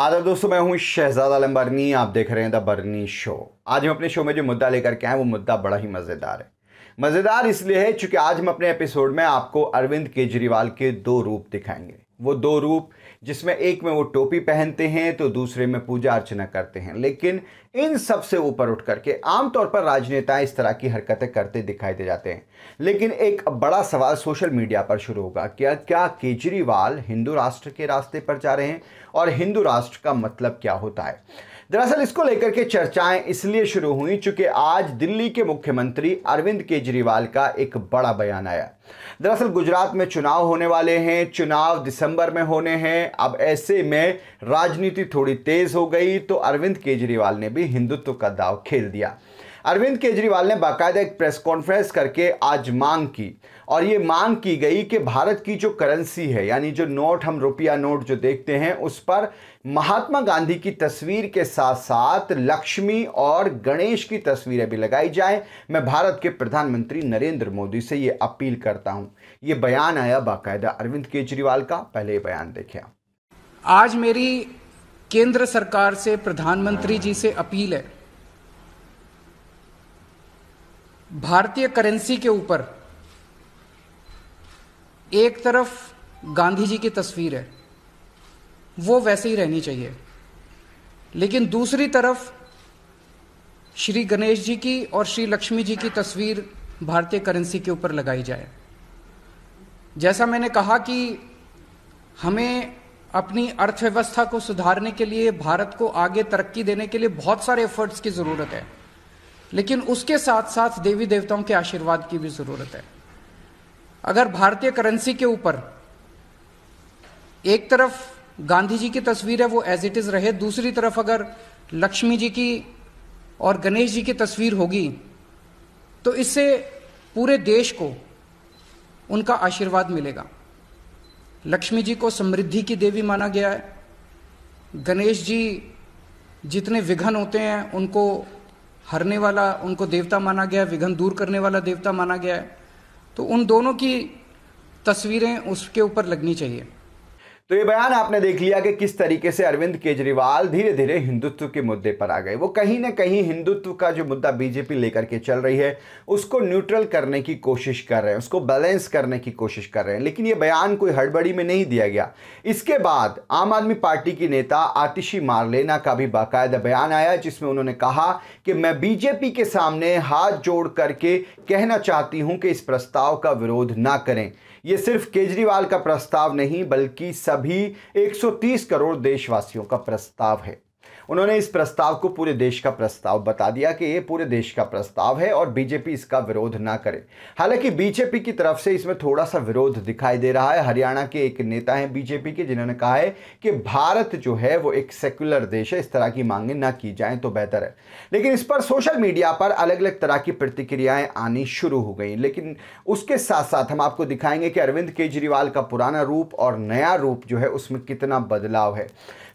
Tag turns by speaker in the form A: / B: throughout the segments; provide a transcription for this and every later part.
A: आदर दोस्तों मैं हूं शहजाद आलम बर्नी आप देख रहे हैं द बर्नी शो आज हम अपने शो में जो मुद्दा लेकर के आए वो मुद्दा बड़ा ही मज़ेदार है मज़ेदार इसलिए है क्योंकि आज हम अपने एपिसोड में आपको अरविंद केजरीवाल के दो रूप दिखाएंगे वो दो रूप जिसमें एक में वो टोपी पहनते हैं तो दूसरे में पूजा अर्चना करते हैं लेकिन इन सब से ऊपर उठ करके आमतौर पर राजनेता इस तरह की हरकतें करते दिखाई दे जाते हैं लेकिन एक बड़ा सवाल सोशल मीडिया पर शुरू होगा क्या क्या केजरीवाल हिंदू राष्ट्र के रास्ते पर जा रहे हैं और हिंदू राष्ट्र का मतलब क्या होता है दरअसल इसको लेकर के चर्चाएं इसलिए शुरू हुई चूंकि आज दिल्ली के मुख्यमंत्री अरविंद केजरीवाल का एक बड़ा बयान आया दरअसल गुजरात में चुनाव होने वाले हैं चुनाव दिसंबर में होने हैं अब ऐसे में राजनीति थोड़ी तेज़ हो गई तो अरविंद केजरीवाल ने भी हिंदुत्व का दाव खेल दिया अरविंद केजरीवाल ने बाकायदा एक प्रेस कॉन्फ्रेंस करके आज मांग की और ये मांग की गई कि भारत की जो करेंसी है यानी जो नोट हम रुपया नोट जो देखते हैं उस पर महात्मा गांधी की तस्वीर के साथ साथ लक्ष्मी और गणेश की तस्वीरें भी लगाई जाए मैं भारत के प्रधानमंत्री नरेंद्र मोदी से ये अपील करता हूँ ये बयान आया बाकायदा अरविंद केजरीवाल का पहले बयान देखे
B: आज मेरी केंद्र सरकार से प्रधानमंत्री जी से अपील है भारतीय करेंसी के ऊपर एक तरफ गांधी जी की तस्वीर है वो वैसे ही रहनी चाहिए लेकिन दूसरी तरफ श्री गणेश जी की और श्री लक्ष्मी जी की तस्वीर भारतीय करेंसी के ऊपर लगाई जाए जैसा मैंने कहा कि हमें अपनी अर्थव्यवस्था को सुधारने के लिए भारत को आगे तरक्की देने के लिए बहुत सारे एफर्ट्स की ज़रूरत है लेकिन उसके साथ साथ देवी देवताओं के आशीर्वाद की भी जरूरत है अगर भारतीय करेंसी के ऊपर एक तरफ गांधी जी की तस्वीर है वो एज इट इज रहे दूसरी तरफ अगर लक्ष्मी जी की और गणेश जी की तस्वीर होगी तो इससे पूरे देश को उनका आशीर्वाद मिलेगा लक्ष्मी जी को समृद्धि की देवी माना गया है गणेश जी जितने विघन होते हैं उनको हरने वाला उनको देवता माना गया है विघन दूर करने वाला देवता माना गया है तो उन दोनों की तस्वीरें उसके ऊपर लगनी चाहिए
A: तो ये बयान आपने देख लिया कि किस तरीके से अरविंद केजरीवाल धीरे धीरे हिंदुत्व के मुद्दे पर आ गए वो कहीं ना कहीं हिंदुत्व का जो मुद्दा बीजेपी लेकर के चल रही है उसको न्यूट्रल करने की कोशिश कर रहे हैं उसको बैलेंस करने की कोशिश कर रहे हैं लेकिन ये बयान कोई हड़बड़ी में नहीं दिया गया इसके बाद आम आदमी पार्टी की नेता आतिशी मारलेना का भी बाकायदा बयान आया जिसमें उन्होंने कहा कि मैं बीजेपी के सामने हाथ जोड़ करके कहना चाहती हूँ कि इस प्रस्ताव का विरोध ना करें ये सिर्फ केजरीवाल का प्रस्ताव नहीं बल्कि सभी 130 करोड़ देशवासियों का प्रस्ताव है उन्होंने इस प्रस्ताव को पूरे देश का प्रस्ताव बता दिया कि ये पूरे देश का प्रस्ताव है और बीजेपी इसका विरोध ना करे हालांकि बीजेपी की तरफ से इसमें थोड़ा सा विरोध दिखाई दे रहा है हरियाणा के एक नेता हैं बीजेपी के जिन्होंने कहा है कि भारत जो है वो एक सेक्युलर देश है इस तरह की मांगे ना की जाए तो बेहतर है लेकिन इस पर सोशल मीडिया पर अलग अलग तरह की प्रतिक्रियाएं आनी शुरू हो गई लेकिन उसके साथ साथ हम आपको दिखाएंगे कि अरविंद केजरीवाल का पुराना रूप और नया रूप जो है उसमें कितना बदलाव है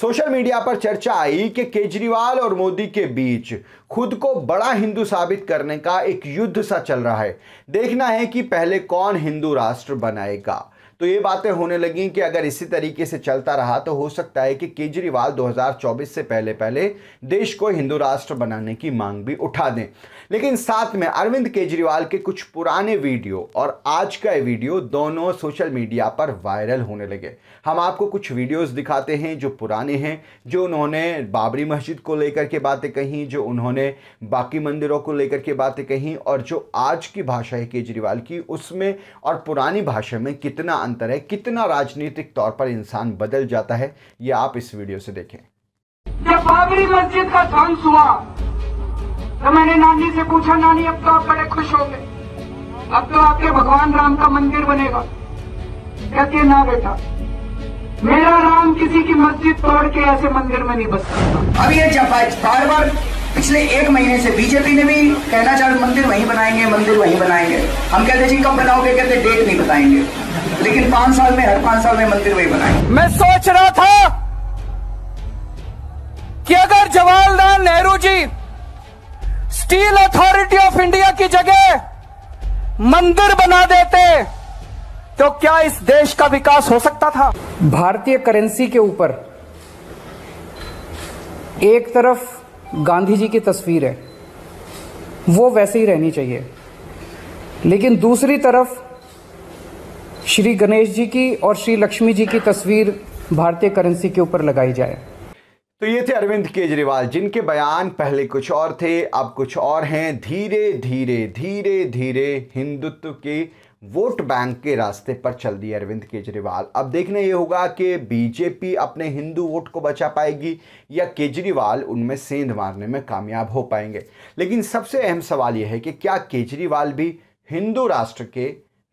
A: सोशल मीडिया पर चर्चा आई कि केजरीवाल और मोदी के बीच खुद को बड़ा हिंदू साबित करने का एक युद्ध सा चल रहा है देखना है कि पहले कौन हिंदू राष्ट्र बनाएगा तो ये बातें होने लगी कि अगर इसी तरीके से चलता रहा तो हो सकता है कि केजरीवाल 2024 से पहले पहले देश को हिंदू राष्ट्र बनाने की मांग भी उठा दें लेकिन साथ में अरविंद केजरीवाल के कुछ पुराने वीडियो और आज का ये वीडियो दोनों सोशल मीडिया पर वायरल होने लगे हम आपको कुछ वीडियोस दिखाते हैं जो पुराने हैं जो उन्होंने बाबरी मस्जिद को लेकर के बातें कहीं जो उन्होंने बाकी मंदिरों को लेकर के बातें कहीं और जो आज की भाषा है केजरीवाल की उसमें और पुरानी भाषा में कितना अंतर है कितना राजनीतिक तौर पर इंसान बदल जाता है ये आप इस वीडियो से देखें
B: जब बाबरी मस्जिद का ध्वंस हुआ तो मैंने नानी से पूछा नानी अब तो आप बड़े खुश होंगे अब तो आपके भगवान राम का मंदिर बनेगा कहती है ना बेटा मेरा राम किसी की मस्जिद तोड़ के ऐसे मंदिर में नहीं बस सकता अब ये जब बार बार पिछले एक महीने से बीजेपी ने भी कहना चाह मंदिर वहीं बनाएंगे मंदिर वहीं बनाएंगे हम कहते जी कब बनाओगे कहते डेट नहीं बताएंगे लेकिन पांच साल में हर पांच साल में मंदिर वही बनाए मैं सोच रहा था कि अगर Jawaharlal Nehru ji Steel Authority of India की जगह मंदिर बना देते तो क्या इस देश का विकास हो सकता था भारतीय करेंसी के ऊपर एक तरफ गांधी जी की तस्वीर है वो वैसे ही रहनी चाहिए लेकिन दूसरी तरफ श्री गणेश जी की और श्री लक्ष्मी जी की तस्वीर भारतीय करेंसी के ऊपर लगाई जाए
A: तो ये थे अरविंद केजरीवाल जिनके बयान पहले कुछ और थे अब कुछ और हैं धीरे धीरे धीरे धीरे हिंदुत्व के वोट बैंक के रास्ते पर चल दिए अरविंद केजरीवाल अब देखना ये होगा कि बीजेपी अपने हिंदू वोट को बचा पाएगी या केजरीवाल उनमें सेंध मारने में कामयाब हो पाएंगे लेकिन सबसे अहम सवाल यह है कि क्या केजरीवाल भी हिंदू राष्ट्र के